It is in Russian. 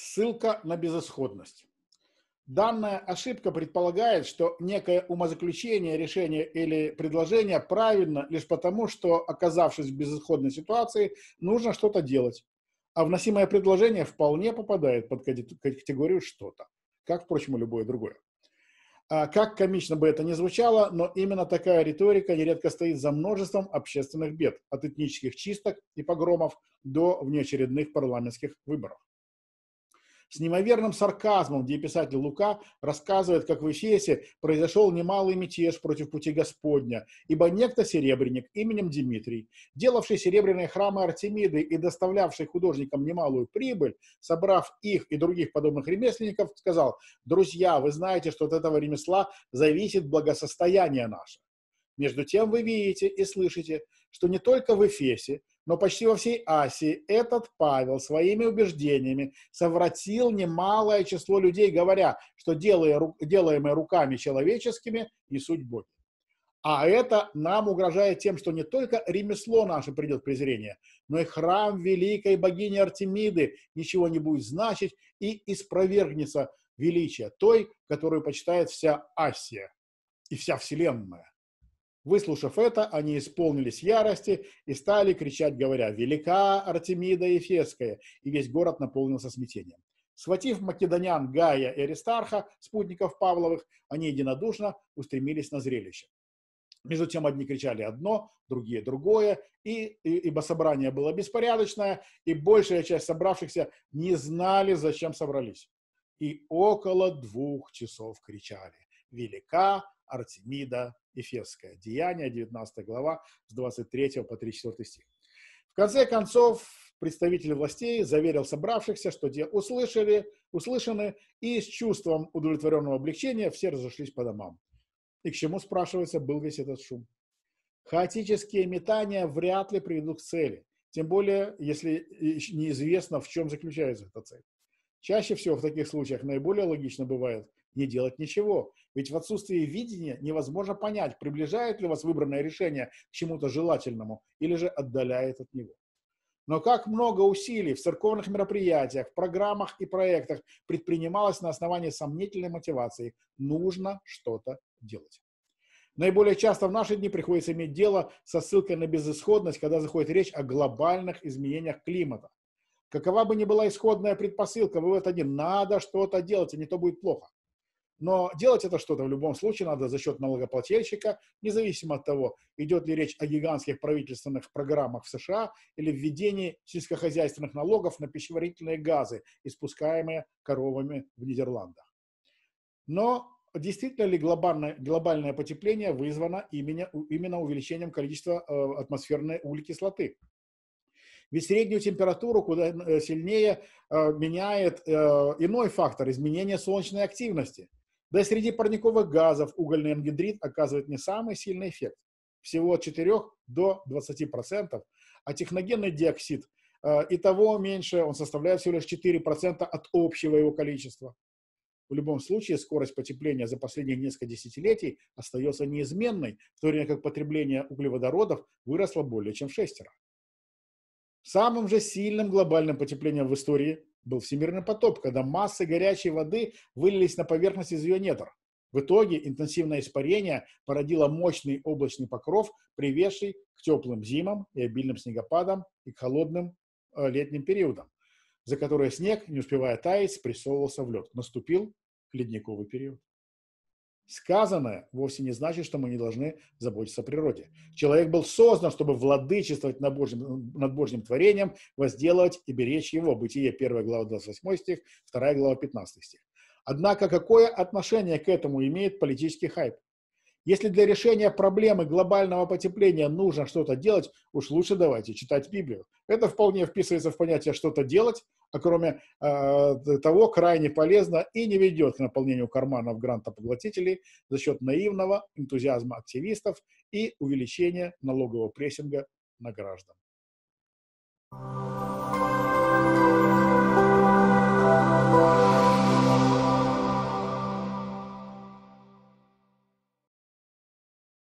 Ссылка на безысходность. Данная ошибка предполагает, что некое умозаключение, решение или предложение правильно лишь потому, что, оказавшись в безысходной ситуации, нужно что-то делать. А вносимое предложение вполне попадает под категорию «что-то», как, впрочем, и любое другое. А как комично бы это ни звучало, но именно такая риторика нередко стоит за множеством общественных бед, от этнических чисток и погромов до внеочередных парламентских выборов с неимоверным сарказмом, где писатель Лука рассказывает, как в Эфесе произошел немалый мятеж против пути Господня, ибо некто серебряник именем Дмитрий, делавший серебряные храмы Артемиды и доставлявший художникам немалую прибыль, собрав их и других подобных ремесленников, сказал, «Друзья, вы знаете, что от этого ремесла зависит благосостояние наше». Между тем вы видите и слышите, что не только в Эфесе, но почти во всей Асии этот Павел своими убеждениями совратил немалое число людей, говоря, что делаемое руками человеческими не суть Бога. А это нам угрожает тем, что не только ремесло наше придет презрение, но и храм великой богини Артемиды ничего не будет значить и испровергнется величие той, которую почитает вся Асия и вся Вселенная. Выслушав это, они исполнились ярости и стали кричать, говоря «Велика Артемида Ефесская!» и весь город наполнился смятением. Схватив македонян Гая и Аристарха, спутников Павловых, они единодушно устремились на зрелище. Между тем одни кричали одно, другие другое, и, и, ибо собрание было беспорядочное, и большая часть собравшихся не знали, зачем собрались. И около двух часов кричали «Велика Артемида Эфесская. Деяния, 19 глава, с 23 по 34 стих. В конце концов, представитель властей заверил собравшихся, что те услышали, услышаны, и с чувством удовлетворенного облегчения все разошлись по домам. И к чему, спрашивается, был весь этот шум? Хаотические метания вряд ли приведут к цели, тем более, если неизвестно, в чем заключается эта цель. Чаще всего в таких случаях наиболее логично бывает – не делать ничего. Ведь в отсутствии видения невозможно понять, приближает ли вас выбранное решение к чему-то желательному или же отдаляет от него. Но как много усилий в церковных мероприятиях, в программах и проектах предпринималось на основании сомнительной мотивации. Нужно что-то делать. Наиболее часто в наши дни приходится иметь дело со ссылкой на безысходность, когда заходит речь о глобальных изменениях климата. Какова бы ни была исходная предпосылка, вывод один – надо что-то делать, а не то будет плохо. Но делать это что-то в любом случае надо за счет налогоплательщика, независимо от того, идет ли речь о гигантских правительственных программах в США или введении сельскохозяйственных налогов на пищеварительные газы, испускаемые коровами в Нидерландах. Но действительно ли глобальное, глобальное потепление вызвано именно, именно увеличением количества э, атмосферной углекислоты? Ведь среднюю температуру куда э, сильнее э, меняет иной фактор – изменение солнечной активности – да и среди парниковых газов угольный ангидрид оказывает не самый сильный эффект, всего от 4 до 20%, а техногенный диоксид э, и того меньше, он составляет всего лишь 4% от общего его количества. В любом случае, скорость потепления за последние несколько десятилетий остается неизменной, в то время как потребление углеводородов выросло более чем в шестеро. Самым же сильным глобальным потеплением в истории был всемирный потоп, когда массы горячей воды вылились на поверхность из ее недр. В итоге интенсивное испарение породило мощный облачный покров, приведший к теплым зимам и обильным снегопадам и к холодным э, летним периодам, за которые снег, не успевая таять, спрессовывался в лед. Наступил ледниковый период сказанное вовсе не значит, что мы не должны заботиться о природе. Человек был создан, чтобы владычествовать над Божьим, над Божьим творением, возделывать и беречь его. Бытие 1 глава 28 стих, 2 глава 15 стих. Однако какое отношение к этому имеет политический хайп? Если для решения проблемы глобального потепления нужно что-то делать, уж лучше давайте читать Библию. Это вполне вписывается в понятие «что-то делать», а кроме э, того крайне полезно и не ведет к наполнению карманов грантопоглотителей за счет наивного энтузиазма активистов и увеличения налогового прессинга на граждан. Thank you.